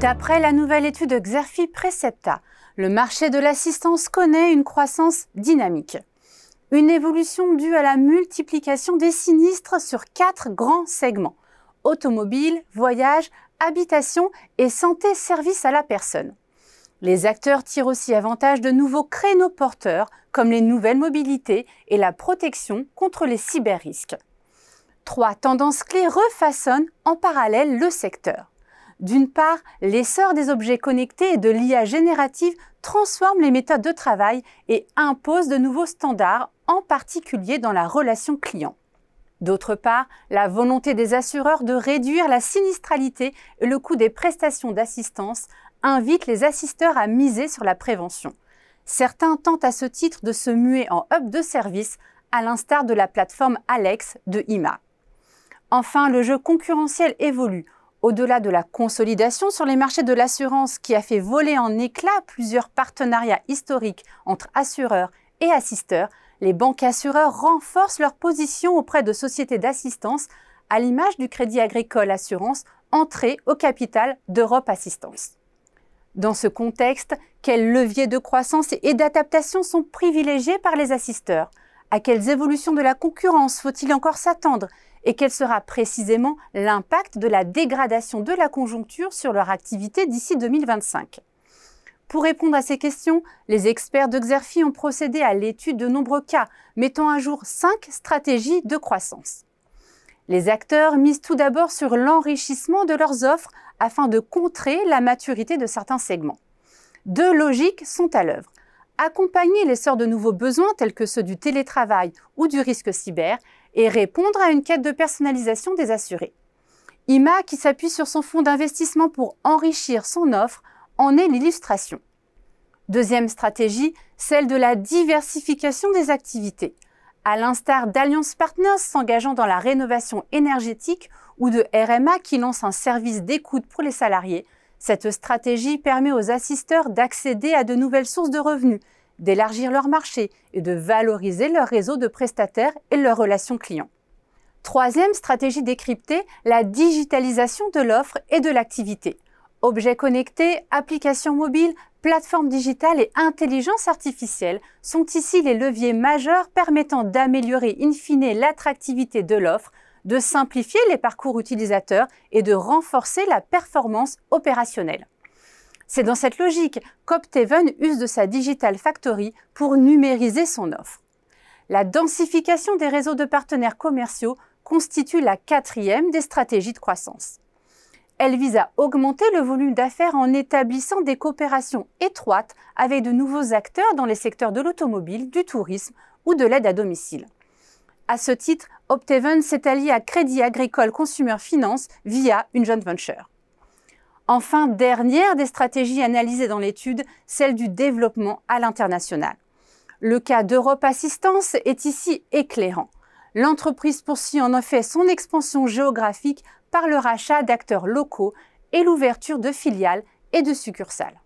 D'après la nouvelle étude Xerfi Precepta, le marché de l'assistance connaît une croissance dynamique. Une évolution due à la multiplication des sinistres sur quatre grands segments automobile, voyage, habitation et santé-service à la personne. Les acteurs tirent aussi avantage de nouveaux créneaux porteurs comme les nouvelles mobilités et la protection contre les cyberrisques. Trois tendances clés refaçonnent en parallèle le secteur. D'une part, l'essor des objets connectés et de l'IA générative transforme les méthodes de travail et impose de nouveaux standards, en particulier dans la relation client. D'autre part, la volonté des assureurs de réduire la sinistralité et le coût des prestations d'assistance invite les assisteurs à miser sur la prévention. Certains tentent à ce titre de se muer en hub de service, à l'instar de la plateforme Alex de IMA. Enfin, le jeu concurrentiel évolue au-delà de la consolidation sur les marchés de l'assurance qui a fait voler en éclats plusieurs partenariats historiques entre assureurs et assisteurs, les banques assureurs renforcent leur position auprès de sociétés d'assistance à l'image du Crédit Agricole Assurance entré au capital d'Europe Assistance. Dans ce contexte, quels leviers de croissance et d'adaptation sont privilégiés par les assisteurs à quelles évolutions de la concurrence faut-il encore s'attendre Et quel sera précisément l'impact de la dégradation de la conjoncture sur leur activité d'ici 2025 pour répondre à ces questions, les experts de Xerfi ont procédé à l'étude de nombreux cas, mettant à jour cinq stratégies de croissance. Les acteurs misent tout d'abord sur l'enrichissement de leurs offres afin de contrer la maturité de certains segments. Deux logiques sont à l'œuvre accompagner l'essor de nouveaux besoins tels que ceux du télétravail ou du risque cyber et répondre à une quête de personnalisation des assurés. IMA, qui s'appuie sur son fonds d'investissement pour enrichir son offre, en est l'illustration. Deuxième stratégie, celle de la diversification des activités, à l'instar d'Alliance Partners s'engageant dans la rénovation énergétique ou de RMA qui lance un service d'écoute pour les salariés, cette stratégie permet aux assisteurs d'accéder à de nouvelles sources de revenus, d'élargir leur marché et de valoriser leur réseau de prestataires et leurs relations clients. Troisième stratégie décryptée, la digitalisation de l'offre et de l'activité. Objets connectés, applications mobiles, plateformes digitales et intelligence artificielle sont ici les leviers majeurs permettant d'améliorer in fine l'attractivité de l'offre de simplifier les parcours utilisateurs et de renforcer la performance opérationnelle. C'est dans cette logique qu'Opteven use de sa Digital Factory pour numériser son offre. La densification des réseaux de partenaires commerciaux constitue la quatrième des stratégies de croissance. Elle vise à augmenter le volume d'affaires en établissant des coopérations étroites avec de nouveaux acteurs dans les secteurs de l'automobile, du tourisme ou de l'aide à domicile. À ce titre, Opteven s'est allié à Crédit Agricole Consumer Finance via une joint venture. Enfin, dernière des stratégies analysées dans l'étude, celle du développement à l'international. Le cas d'Europe Assistance est ici éclairant. L'entreprise poursuit en effet son expansion géographique par le rachat d'acteurs locaux et l'ouverture de filiales et de succursales.